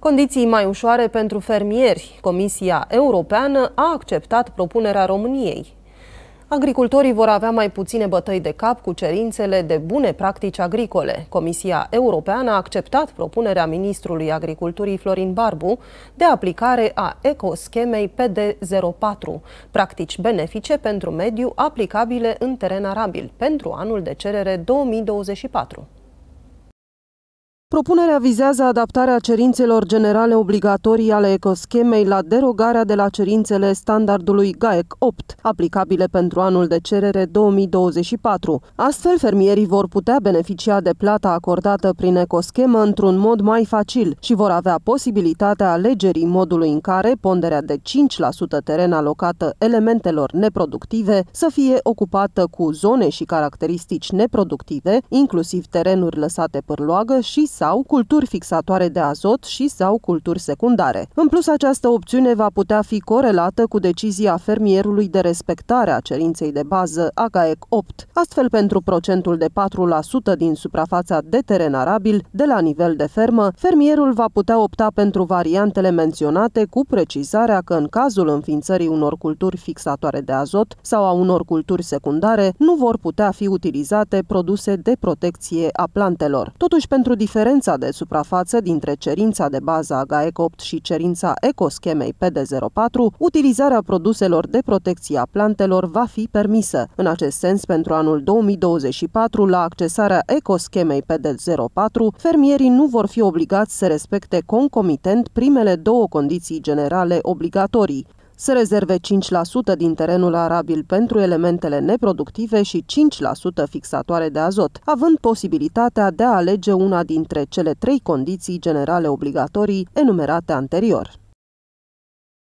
Condiții mai ușoare pentru fermieri. Comisia Europeană a acceptat propunerea României. Agricultorii vor avea mai puține bătăi de cap cu cerințele de bune practici agricole. Comisia Europeană a acceptat propunerea ministrului Agriculturii Florin Barbu de aplicare a ecoschemei PD04, practici benefice pentru mediu aplicabile în teren arabil pentru anul de cerere 2024. Propunerea vizează adaptarea cerințelor generale obligatorii ale ecoschemei la derogarea de la cerințele standardului GAEC 8, aplicabile pentru anul de cerere 2024. Astfel, fermierii vor putea beneficia de plata acordată prin ecoschemă într-un mod mai facil și vor avea posibilitatea alegerii modului în care ponderea de 5% teren alocată elementelor neproductive să fie ocupată cu zone și caracteristici neproductive, inclusiv terenuri lăsate pârloagă și să sau culturi fixatoare de azot și sau culturi secundare. În plus, această opțiune va putea fi corelată cu decizia fermierului de respectare a cerinței de bază AGAEC 8. Astfel, pentru procentul de 4% din suprafața de teren arabil de la nivel de fermă, fermierul va putea opta pentru variantele menționate cu precizarea că în cazul înființării unor culturi fixatoare de azot sau a unor culturi secundare, nu vor putea fi utilizate produse de protecție a plantelor. Totuși, pentru diferențe diferența de suprafață dintre cerința de bază a GAEC 8 și cerința ecoschemei PD04, utilizarea produselor de protecție a plantelor va fi permisă. În acest sens, pentru anul 2024, la accesarea ecoschemei PD04, fermierii nu vor fi obligați să respecte concomitent primele două condiții generale obligatorii, să rezerve 5% din terenul arabil pentru elementele neproductive și 5% fixatoare de azot, având posibilitatea de a alege una dintre cele trei condiții generale obligatorii enumerate anterior.